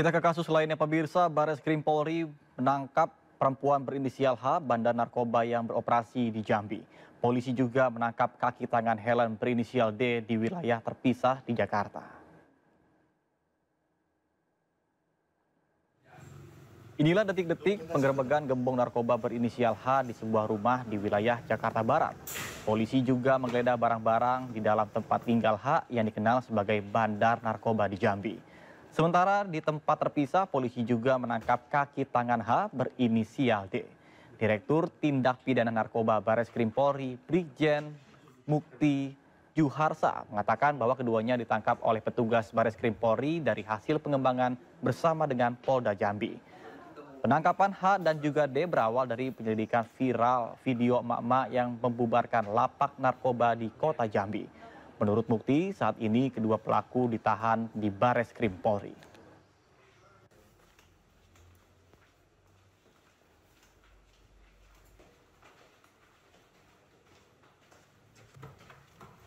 Kita ke kasus lainnya pemirsa, Bares Krim Polri menangkap perempuan berinisial H bandar narkoba yang beroperasi di Jambi. Polisi juga menangkap kaki tangan Helen berinisial D di wilayah terpisah di Jakarta. Inilah detik-detik penggerbegan gembong narkoba berinisial H di sebuah rumah di wilayah Jakarta Barat. Polisi juga menggeledah barang-barang di dalam tempat tinggal H yang dikenal sebagai bandar narkoba di Jambi. Sementara di tempat terpisah, polisi juga menangkap kaki tangan H berinisial D. Direktur Tindak Pidana Narkoba Baris Krim Polri, Brigjen Mukti Juharsa, mengatakan bahwa keduanya ditangkap oleh petugas Baris Krim Polri dari hasil pengembangan bersama dengan Polda Jambi. Penangkapan H dan juga D berawal dari penyelidikan viral video emak-emak yang membubarkan lapak narkoba di kota Jambi. Menurut Mukti, saat ini kedua pelaku ditahan di Bares Krim Polri.